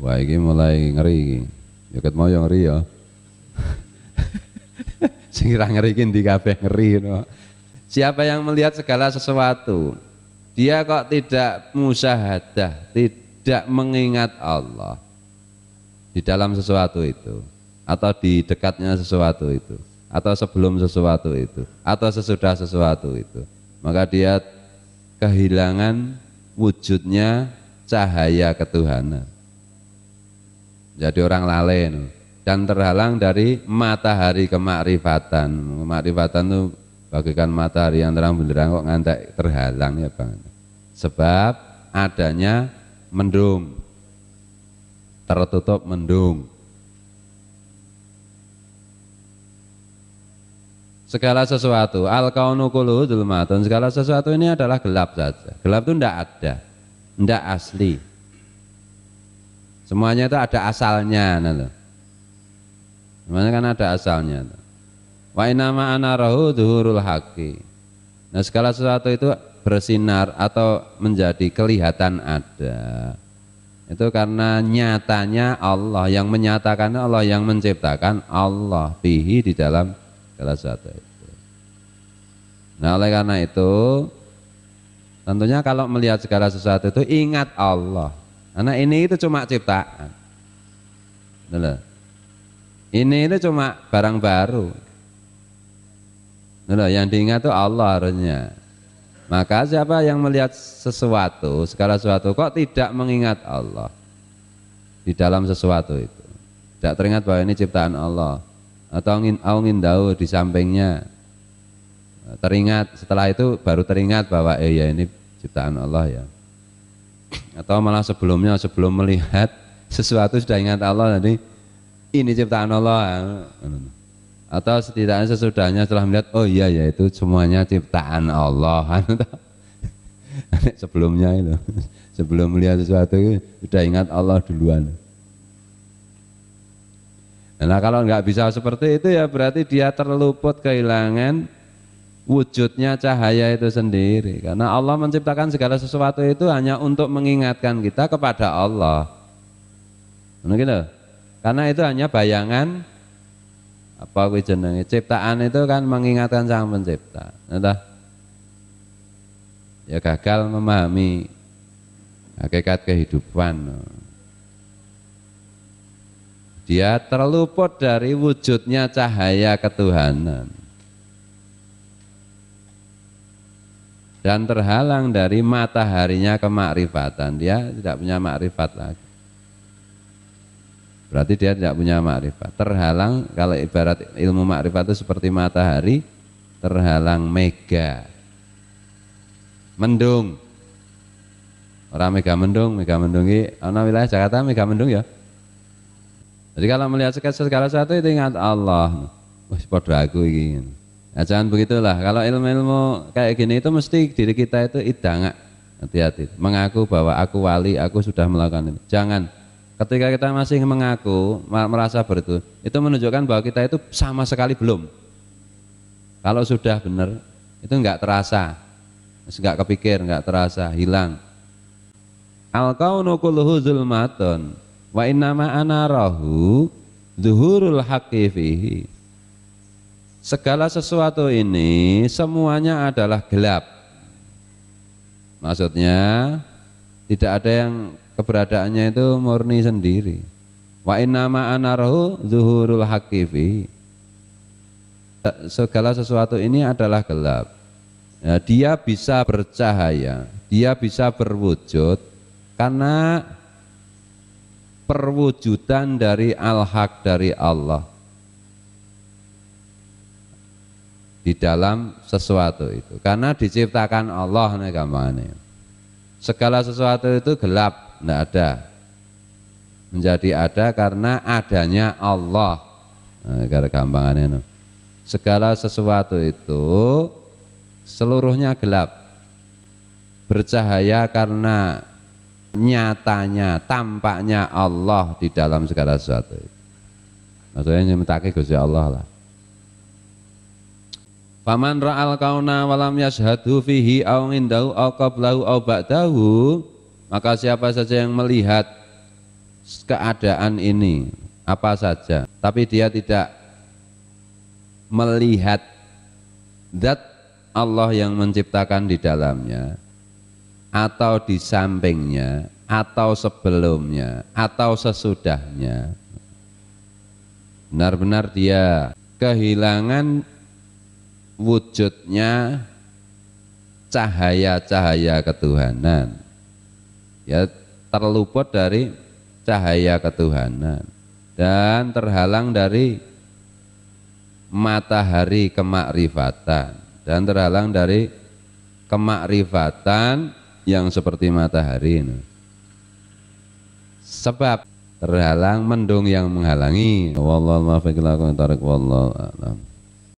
Wah, ini mulai ngeri iki. Ya ket mau yang ngeri ya. Sing ra ngeri iki ndi kabeh ngeri no. Siapa yang melihat segala sesuatu, dia kok tidak musyahadah, tidak mengingat Allah di dalam sesuatu itu atau di dekatnya sesuatu itu atau sebelum sesuatu itu atau sesudah sesuatu itu maka dia kehilangan wujudnya cahaya ketuhanan jadi orang lalai dan terhalang dari matahari kemakrifatan kemakrifatan itu bagikan matahari yang terang benderang kok ngantek terhalang ya bang sebab adanya mendung tertutup mendung segala sesuatu al kaunu segala sesuatu ini adalah gelap saja gelap itu ndak ada ndak asli Semuanya itu ada asalnya. Nah, Semuanya kan ada asalnya. Wa inama anarahu duhurul haqi. Nah segala sesuatu itu bersinar atau menjadi kelihatan ada. Itu karena nyatanya Allah yang menyatakan Allah yang menciptakan Allah bihi di dalam segala sesuatu itu. Nah oleh karena itu tentunya kalau melihat segala sesuatu itu ingat Allah. Karena ini itu cuma ciptaan. Gitu ini itu cuma barang baru. Gitu yang diingat itu Allah harusnya. Maka siapa yang melihat sesuatu, segala sesuatu, kok tidak mengingat Allah di dalam sesuatu itu? Tidak teringat bahwa ini ciptaan Allah atau angin angin daun di sampingnya teringat setelah itu baru teringat bahwa eh ya ini ciptaan Allah ya atau malah sebelumnya sebelum melihat sesuatu sudah ingat Allah jadi ini ciptaan Allah atau setidaknya sesudahnya setelah melihat oh iya ya itu semuanya ciptaan Allah sebelumnya itu sebelum melihat sesuatu sudah ingat Allah duluan nah kalau nggak bisa seperti itu ya berarti dia terluput kehilangan wujudnya cahaya itu sendiri. Karena Allah menciptakan segala sesuatu itu hanya untuk mengingatkan kita kepada Allah. Gitu. Karena itu hanya bayangan apa wujudnya ciptaan itu kan mengingatkan sang pencipta. Entah. Ya gagal memahami hakikat kehidupan. Dia terluput dari wujudnya cahaya ketuhanan. dan terhalang dari mataharinya kemakrifatan dia tidak punya makrifat lagi berarti dia tidak punya makrifat terhalang kalau ibarat ilmu makrifat itu seperti matahari terhalang mega mendung orang mega mendung mega mendungi anak wilayah Jakarta mega mendung ya jadi kalau melihat segala sesuatu itu ingat Allah wah padha aku ini Nah, jangan begitulah. Kalau ilmu-ilmu kayak gini itu mesti diri kita itu idangak. Hati-hati. Mengaku bahwa aku wali, aku sudah melakukan ini. Jangan. Ketika kita masih mengaku, merasa begitu, itu menunjukkan bahwa kita itu sama sekali belum. Kalau sudah benar, itu enggak terasa. Enggak kepikir, enggak terasa, hilang. Al-kaunu kulluhu zulmatun wa innama ana rahu zuhurul haqqi segala sesuatu ini semuanya adalah gelap. Maksudnya tidak ada yang keberadaannya itu murni sendiri. Wa innama anarhu zuhurul hakifi. Segala sesuatu ini adalah gelap. Ya, dia bisa bercahaya, dia bisa berwujud karena perwujudan dari al-haq dari Allah di dalam sesuatu itu karena diciptakan Allah nih gampangannya segala sesuatu itu gelap tidak ada menjadi ada karena adanya Allah nah, gampangannya segala sesuatu itu seluruhnya gelap bercahaya karena nyatanya tampaknya Allah di dalam segala sesuatu maksudnya nyemtake Gusti Allah lah Faman ra'al kauna walam yashadu fihi au indahu au qablau au ba'dahu maka siapa saja yang melihat keadaan ini apa saja tapi dia tidak melihat zat Allah yang menciptakan di dalamnya atau di sampingnya atau sebelumnya atau sesudahnya benar-benar dia kehilangan wujudnya cahaya-cahaya ketuhanan ya terluput dari cahaya ketuhanan dan terhalang dari matahari kemakrifatan dan terhalang dari kemakrifatan yang seperti matahari ini. Sebab terhalang mendung yang menghalangi. Wallahu alam.